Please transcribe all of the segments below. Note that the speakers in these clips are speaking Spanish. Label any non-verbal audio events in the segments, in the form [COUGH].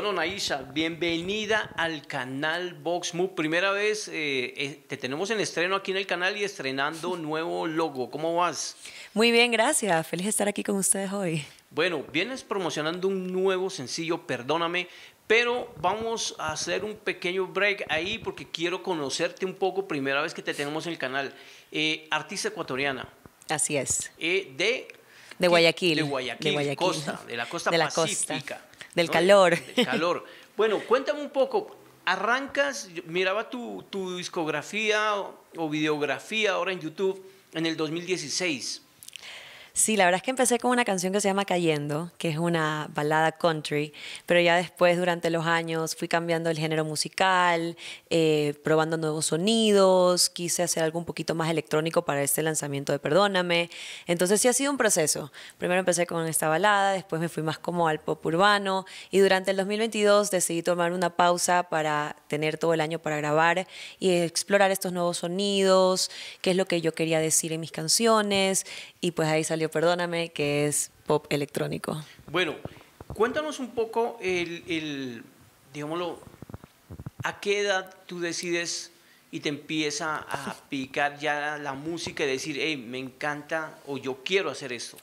Bueno, Naisha, bienvenida al canal Vox Move. Primera vez eh, eh, te tenemos en estreno aquí en el canal y estrenando [LAUGHS] nuevo logo. ¿Cómo vas? Muy bien, gracias. Feliz de estar aquí con ustedes hoy. Bueno, vienes promocionando un nuevo sencillo, perdóname, pero vamos a hacer un pequeño break ahí porque quiero conocerte un poco, primera vez que te tenemos en el canal. Eh, artista ecuatoriana. Así es. de, de, Guayaquil, de Guayaquil. De Guayaquil. Costa, de la costa de pacífica. Del calor. Del calor. Bueno, cuéntame un poco, arrancas, miraba tu, tu discografía o, o videografía ahora en YouTube en el 2016. Sí, la verdad es que empecé con una canción que se llama Cayendo, que es una balada country, pero ya después, durante los años, fui cambiando el género musical, eh, probando nuevos sonidos, quise hacer algo un poquito más electrónico para este lanzamiento de Perdóname. Entonces sí ha sido un proceso. Primero empecé con esta balada, después me fui más como al pop urbano y durante el 2022 decidí tomar una pausa para tener todo el año para grabar y explorar estos nuevos sonidos, qué es lo que yo quería decir en mis canciones y pues ahí salió perdóname, que es pop electrónico. Bueno, cuéntanos un poco el, el digámoslo, ¿a qué edad tú decides y te empieza a picar ya la música y decir, hey, me encanta o yo quiero hacer esto?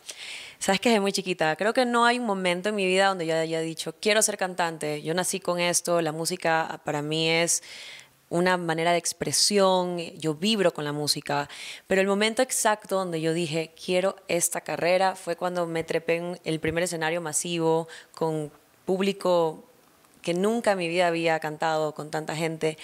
Sabes que desde muy chiquita, creo que no hay un momento en mi vida donde yo haya dicho, quiero ser cantante, yo nací con esto, la música para mí es una manera de expresión, yo vibro con la música, pero el momento exacto donde yo dije, quiero esta carrera, fue cuando me trepé en el primer escenario masivo con público que nunca en mi vida había cantado con tanta gente.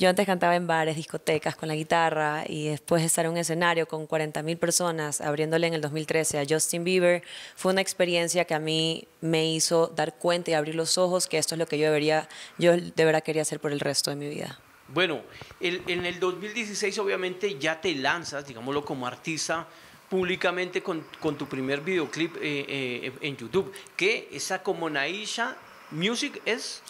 Yo antes cantaba en bares, discotecas, con la guitarra, y después de estar en un escenario con 40 mil personas, abriéndole en el 2013 a Justin Bieber, fue una experiencia que a mí me hizo dar cuenta y abrir los ojos que esto es lo que yo debería, yo de verdad quería hacer por el resto de mi vida. Bueno, en el 2016 obviamente ya te lanzas, digámoslo como artista, públicamente con, tu primer videoclip eh, eh, en YouTube, que esa como Naisha Music es...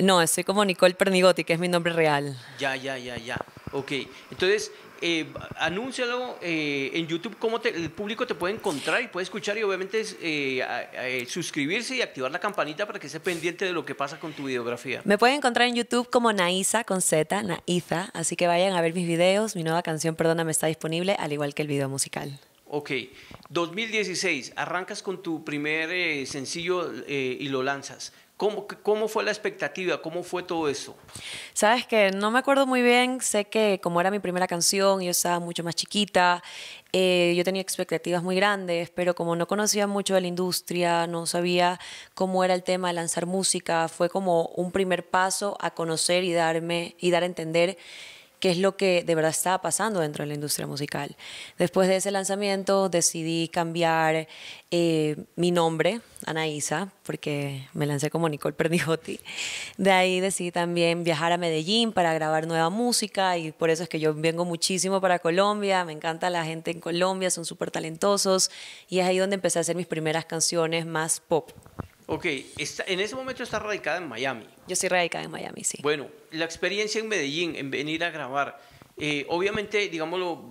No, soy como Nicole Pernigotti, que es mi nombre real. Ya, ya, ya, ya. Ok, entonces eh, anúncialo eh, en YouTube cómo el público te puede encontrar y puede escuchar y obviamente eh, eh, suscribirse y activar la campanita para que esté pendiente de lo que pasa con tu videografía. Me pueden encontrar en YouTube como Naiza con Z, Naiza, así que vayan a ver mis videos, mi nueva canción Perdóname está disponible, al igual que el video musical. Ok, 2016, arrancas con tu primer sencillo y lo lanzas. ¿Cómo, ¿Cómo, fue la expectativa? ¿Cómo fue todo eso? Sabes que no me acuerdo muy bien, sé que como era mi primera canción, yo estaba mucho más chiquita, eh, yo tenía expectativas muy grandes, pero como no conocía mucho de la industria, no sabía cómo era el tema de lanzar música, fue como un primer paso a conocer y darme y dar a entender qué es lo que de verdad estaba pasando dentro de la industria musical. Después de ese lanzamiento decidí cambiar eh, mi nombre, Anaísa, porque me lancé como Nicole Pernigotti. De ahí decidí también viajar a Medellín para grabar nueva música y por eso es que yo vengo muchísimo para Colombia, me encanta la gente en Colombia, son súper talentosos y es ahí donde empecé a hacer mis primeras canciones más pop. Ok, en ese momento está radicada en Miami. Yo estoy radicada en Miami, sí. Bueno, la experiencia en Medellín, en venir a grabar, eh, obviamente, digámoslo,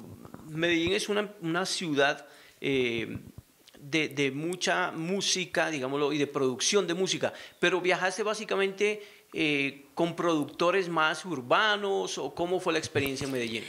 Medellín es una, ciudad eh, de, mucha música, digámoslo, y de producción de música, pero viajaste básicamente eh, con productores más urbanos o cómo fue la experiencia en Medellín.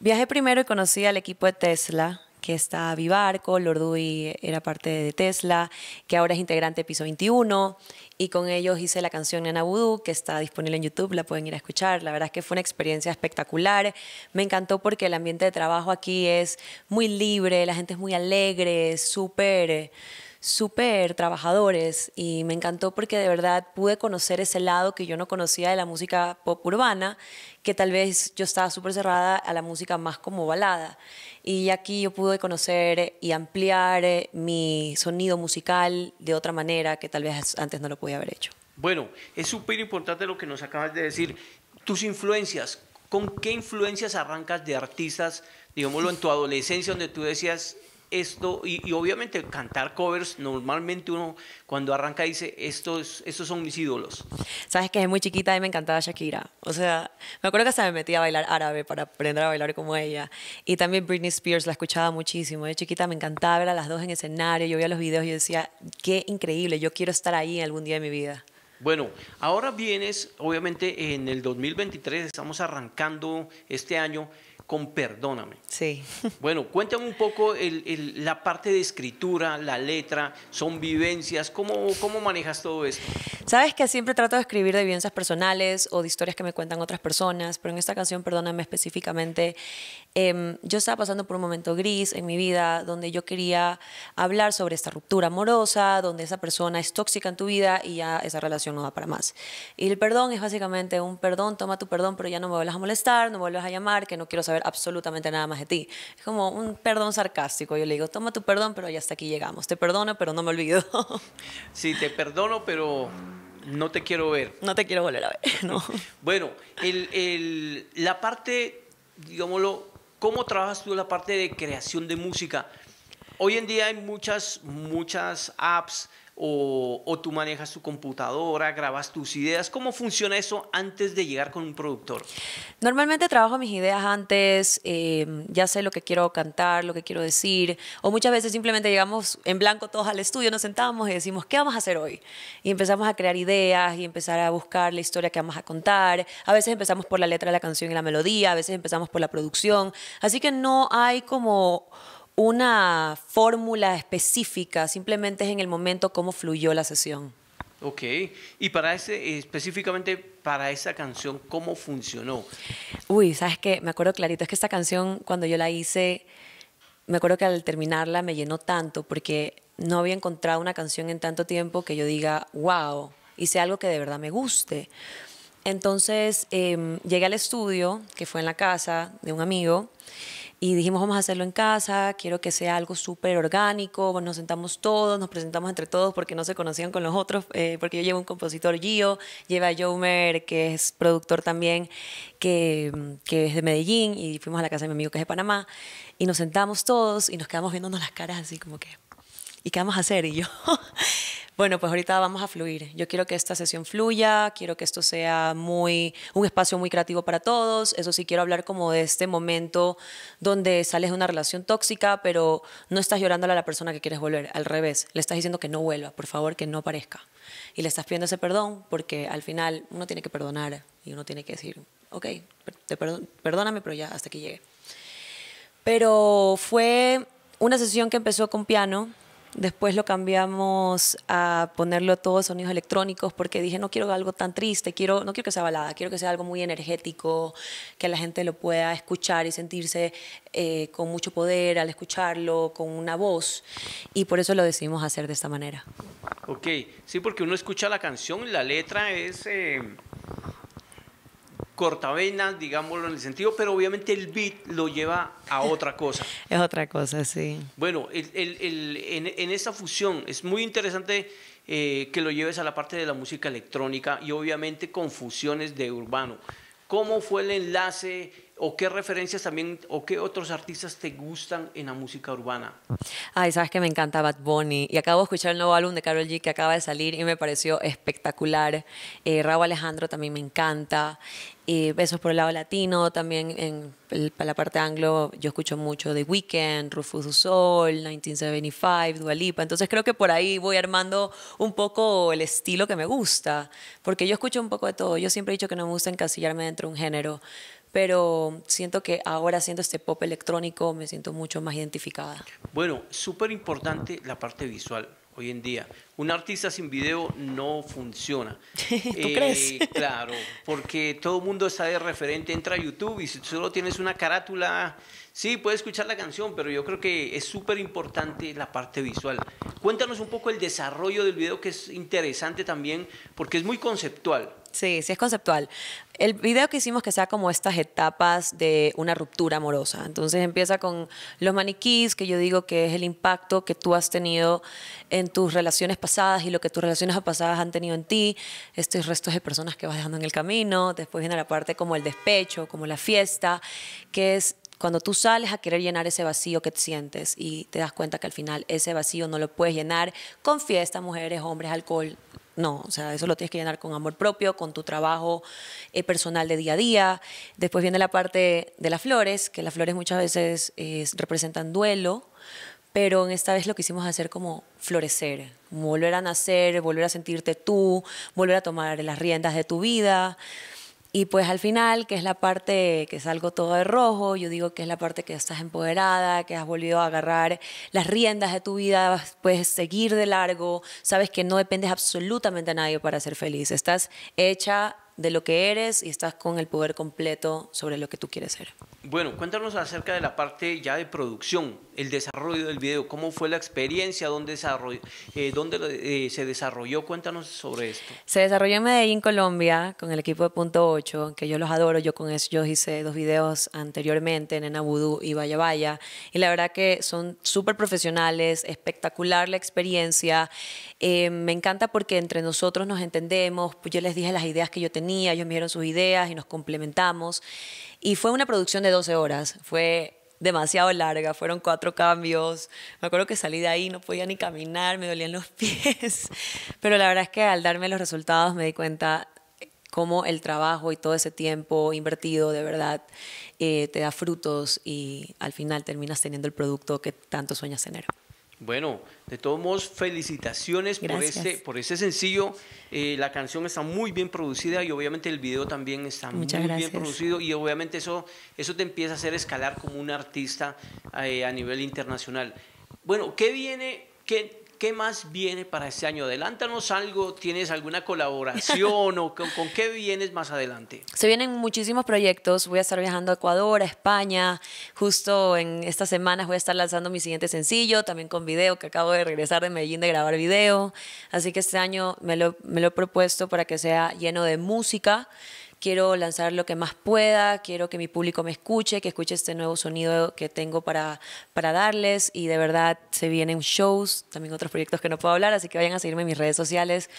Viajé primero y conocí al equipo de Tesla, que está Vivarco, Lordui era parte de Tesla, que ahora es integrante de Piso 21, y con ellos hice la canción Ana Voodoo, que está disponible en YouTube, la pueden ir a escuchar. La verdad es que fue una experiencia espectacular, me encantó porque el ambiente de trabajo aquí es muy libre, la gente es muy alegre, súper súper trabajadores y me encantó porque de verdad pude conocer ese lado que yo no conocía de la música pop urbana, que tal vez yo estaba súper cerrada a la música más como balada. Y aquí yo pude conocer y ampliar eh, mi sonido musical de otra manera que tal vez antes no lo podía haber hecho. Bueno, es súper importante lo que nos acabas de decir. Tus influencias, ¿con qué influencias arrancas de artistas, digámoslo, en tu adolescencia, donde tú decías, esto, y, obviamente cantar covers, normalmente uno cuando arranca dice, estos, estos son mis ídolos. Sabes que es muy chiquita y me encantaba Shakira. O sea, me acuerdo que hasta me metí a bailar árabe para aprender a bailar como ella. Y también Britney Spears, la escuchaba muchísimo. De chiquita me encantaba ver a las dos en escenario, yo veía los videos y decía, qué increíble, yo quiero estar ahí algún día de mi vida. Bueno, ahora vienes, obviamente en el 2023 estamos arrancando este año con Perdóname. Sí. [LAUGHS] Bueno, cuéntame un poco la parte de escritura, la letra, son vivencias, ¿cómo, ¿cómo manejas todo esto? Sabes que siempre trato de escribir de vivencias personales o de historias que me cuentan otras personas, pero en esta canción, Perdóname específicamente, em, yo estaba pasando por un momento gris en mi vida donde yo quería hablar sobre esta ruptura amorosa, donde esa persona es tóxica en tu vida y ya esa relación no da para más. Y el perdón es básicamente un perdón, toma tu perdón, pero ya no me vuelvas a molestar, no me vuelvas a llamar, que no quiero saber absolutamente nada más de ti. Es como un perdón sarcástico. Yo le digo, toma tu perdón, pero ya hasta aquí llegamos. Te perdono, pero no me olvido. [LAUGHS] sí, te perdono, pero no te quiero ver. No te quiero volver a ver, [LAUGHS] bueno, la parte, digámoslo, ¿cómo trabajas tú la parte de creación de música? Hoy en día hay muchas, muchas apps, o, tú manejas tu computadora, grabas tus ideas. ¿Cómo funciona eso antes de llegar con un productor? Normalmente trabajo mis ideas antes, em, ya sé lo que quiero cantar, lo que quiero decir, o muchas veces simplemente llegamos en blanco todos al estudio, nos sentamos y decimos, ¿qué vamos a hacer hoy? Y empezamos a crear ideas y empezar a buscar la historia que vamos a contar. A veces empezamos por la letra de la canción y la melodía, a veces empezamos por la producción. Así que no hay como una fórmula específica, simplemente es en el momento cómo fluyó la sesión. Ok, y para ese, específicamente para esa canción, ¿cómo funcionó? Uy, sabes que me acuerdo clarito, es que esta canción cuando yo la hice, me acuerdo que al terminarla me llenó tanto porque no había encontrado una canción en tanto tiempo que yo diga, wow, hice algo que de verdad me guste. Entonces em, llegué al estudio, que fue en la casa de un amigo, y dijimos vamos a hacerlo en casa, quiero que sea algo súper orgánico, nos sentamos todos, nos presentamos entre todos porque no se conocían con los otros, eh, porque yo llevo un compositor Gio, lleva a Jomer, que es productor también, que, que es de Medellín, y fuimos a la casa de mi amigo que es de Panamá, y nos sentamos todos y nos quedamos viéndonos las caras así como que, ¿y qué vamos a hacer? Y yo bueno, pues ahorita vamos a fluir. Yo quiero que esta sesión fluya, quiero que esto sea muy un espacio muy creativo para todos. Eso sí quiero hablar como de este momento donde sales de una relación tóxica, pero no estás llorando a la persona que quieres volver, al revés, le estás diciendo que no vuelva, por favor, que no aparezca. Y le estás pidiendo ese perdón porque al final uno tiene que perdonar y uno tiene que decir, ok, perdóname, pero ya hasta que llegue. Pero fue una sesión que empezó con piano, Después lo cambiamos a ponerlo todos sonidos electrónicos porque dije, no quiero algo tan triste, quiero, no quiero que sea balada, quiero que sea algo muy energético, que la gente lo pueda escuchar y sentirse eh, con mucho poder al escucharlo, con una voz. Y por eso lo decidimos hacer de esta manera. Ok, sí, porque uno escucha la canción y la letra es... Eh, cortavenas, digámoslo en el sentido, pero obviamente el beat lo lleva a eh, otra cosa. es otra cosa, sí. Bueno, en, esa fusión es muy interesante eh, que lo lleves a la parte de la música electrónica y obviamente con fusiones de urbano. ¿Cómo fue el enlace? ¿O qué referencias también, o qué otros artistas te gustan en la música urbana? Ay, sabes que me encanta Bad Bunny. Y acabo de escuchar el nuevo álbum de Carol G que acaba de salir y me pareció espectacular. Eh, Raúl Alejandro también me encanta. Eh, besos por el lado latino, también en para la parte anglo yo escucho mucho The Weeknd, Rufus Du Sol, 1975, Dua Lipa. Entonces creo que por ahí voy armando un poco el estilo que me gusta, porque yo escucho un poco de todo. Yo siempre he dicho que no me gusta encasillarme dentro de un género pero siento que ahora haciendo este pop electrónico me siento mucho más identificada. Bueno, súper importante la parte visual hoy en día. Un artista sin video no funciona. [LAUGHS] ¿Tú eh, crees? [LAUGHS] Claro, porque todo el mundo está de referente, entra a YouTube y si solo tienes una carátula, sí, puedes escuchar la canción, pero yo creo que es súper importante la parte visual. Cuéntanos un poco el desarrollo del video que es interesante también, porque es muy conceptual. Sí, sí, es conceptual. El video que hicimos que sea como estas etapas de una ruptura amorosa. Entonces empieza con los maniquís, que yo digo que es el impacto que tú has tenido en tus relaciones pasadas y lo que tus relaciones pasadas han tenido en ti, estos restos de personas que vas dejando en el camino. Después viene la parte como el despecho, como la fiesta, que es cuando tú sales a querer llenar ese vacío que te sientes y te das cuenta que al final ese vacío no lo puedes llenar con fiesta, mujeres, hombres, alcohol, no, o sea, eso lo tienes que llenar con amor propio, con tu trabajo eh, personal de día a día. Después viene la parte de las flores, que las flores muchas veces representan duelo, pero en esta vez lo quisimos hacer como florecer, volver a nacer, volver a sentirte tú, volver a tomar las riendas de tu vida. Y pues al final, que es la parte que es algo todo de rojo, yo digo que es la parte que estás empoderada, que has volvido a agarrar las riendas de tu vida, puedes seguir de largo, sabes que no dependes absolutamente a nadie para ser feliz, estás hecha de lo que eres y estás con el poder completo sobre lo que tú quieres ser. Bueno, cuéntanos acerca de la parte ya de producción el desarrollo del video, cómo fue la experiencia, dónde, eh, eh, se desarrolló. Cuéntanos sobre esto. Se desarrolló en Medellín, Colombia, con el equipo de Punto 8, que yo los adoro. Yo con ellos hice dos videos anteriormente, en Enabudú y Vaya Vaya. Y la verdad que son súper profesionales, espectacular la experiencia. Eh, me encanta porque entre nosotros nos entendemos. Pues yo les dije las ideas que yo tenía, ellos me dieron sus ideas y nos complementamos. Y fue una producción de 12 horas. Fue demasiado larga, fueron cuatro cambios. Me acuerdo que salí de ahí, no podía ni caminar, me dolían los [LAUGHS] pies. Pero la verdad es que al darme los resultados me di cuenta cómo el trabajo y todo ese tiempo invertido de verdad eh, te da frutos y al final terminas teniendo el producto que tanto sueñas tener. Bueno, de todos modos, felicitaciones por ese, por ese sencillo. Eh, la canción está muy bien producida y obviamente el video también está muy bien producido y obviamente eso, eso te empieza a hacer escalar como un artista eh, a nivel internacional. Bueno, ¿qué viene? ¿Qué, ¿qué más viene para este año? Adelántanos algo, ¿tienes alguna colaboración o con, qué vienes más adelante? Se vienen muchísimos proyectos, voy a estar viajando a Ecuador, a España, justo en estas semanas voy a estar lanzando mi siguiente sencillo, también con video, que acabo de regresar de Medellín de grabar video, así que este año me me lo he propuesto para que sea lleno de música quiero lanzar lo que más pueda, quiero que mi público me escuche, que escuche este nuevo sonido que tengo para, para darles y de verdad se vienen shows, también otros proyectos que no puedo hablar, así que vayan a seguirme en mis redes sociales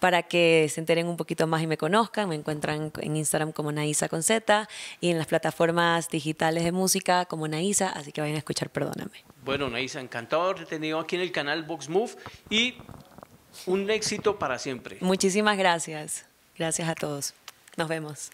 para que se enteren un poquito más y me conozcan, me encuentran en Instagram como Naisa con Z y en las plataformas digitales de música como Naisa, así que vayan a escuchar Perdóname. Bueno, Naisa, encantado de tenido aquí en el canal Box Move y un éxito para siempre. Muchísimas gracias. Gracias a todos. Nos vemos.